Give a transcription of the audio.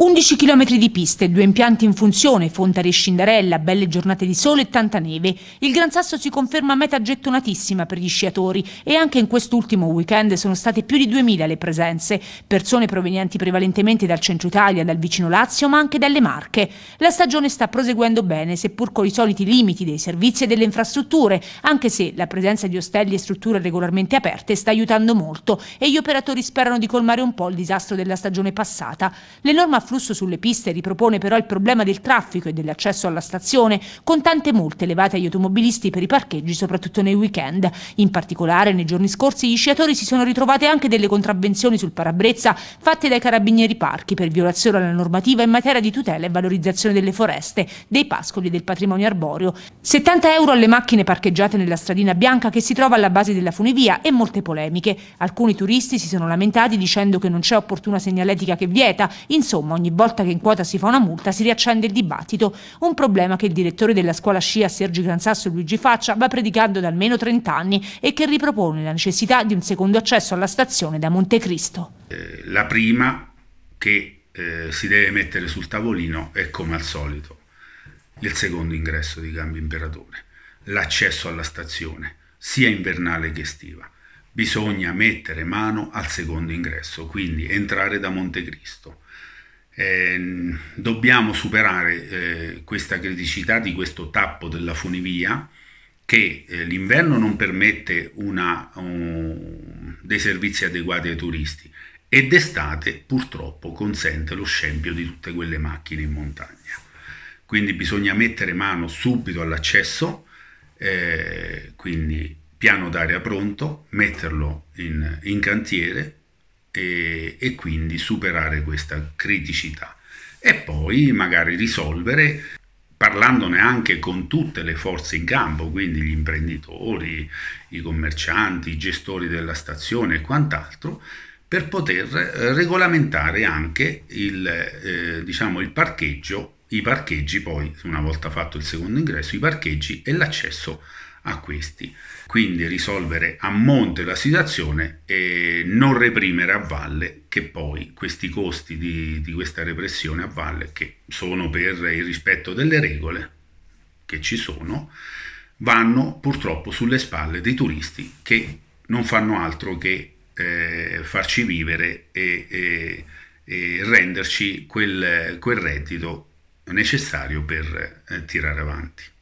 11 km di piste, due impianti in funzione, Fontari e Scindarella, belle giornate di sole e tanta neve. Il Gran Sasso si conferma meta gettonatissima per gli sciatori e anche in quest'ultimo weekend sono state più di 2000 le presenze, persone provenienti prevalentemente dal centro Italia, dal vicino Lazio, ma anche dalle Marche. La stagione sta proseguendo bene, seppur con i soliti limiti dei servizi e delle infrastrutture, anche se la presenza di ostelli e strutture regolarmente aperte sta aiutando molto e gli operatori sperano di colmare un po' il disastro della stagione passata. Le norme afflusso sulle piste ripropone però il problema del traffico e dell'accesso alla stazione, con tante multe elevate agli automobilisti per i parcheggi, soprattutto nei weekend. In particolare, nei giorni scorsi, gli sciatori si sono ritrovati anche delle contravvenzioni sul parabrezza fatte dai carabinieri parchi per violazione alla normativa in materia di tutela e valorizzazione delle foreste, dei pascoli e del patrimonio arboreo. 70 euro alle macchine parcheggiate nella stradina bianca che si trova alla base della funivia e molte polemiche. Alcuni turisti si sono lamentati dicendo che non c'è opportuna segnaletica che vieta. Insomma, ogni volta che in quota si fa una multa si riaccende il dibattito, un problema che il direttore della scuola scia Sergi Gransasso Luigi Faccia va predicando da almeno 30 anni e che ripropone la necessità di un secondo accesso alla stazione da Montecristo. Eh, la prima che eh, si deve mettere sul tavolino è come al solito il secondo ingresso di Gambio Imperatore, l'accesso alla stazione, sia invernale che estiva bisogna mettere mano al secondo ingresso, quindi entrare da Montecristo, eh, dobbiamo superare eh, questa criticità di questo tappo della funivia che eh, l'inverno non permette una, um, dei servizi adeguati ai turisti e d'estate purtroppo consente lo scempio di tutte quelle macchine in montagna. Quindi bisogna mettere mano subito all'accesso, eh, quindi piano d'aria pronto, metterlo in, in cantiere e, e quindi superare questa criticità. E poi magari risolvere parlandone anche con tutte le forze in campo, quindi gli imprenditori, i commercianti, i gestori della stazione e quant'altro, per poter eh, regolamentare anche il, eh, diciamo il parcheggio, i parcheggi poi, una volta fatto il secondo ingresso, i parcheggi e l'accesso a questi. Quindi risolvere a monte la situazione e non reprimere a valle, che poi questi costi di, di questa repressione a valle, che sono per il rispetto delle regole che ci sono, vanno purtroppo sulle spalle dei turisti che non fanno altro che eh, farci vivere e, e, e renderci quel, quel, reddito necessario per eh, tirare avanti.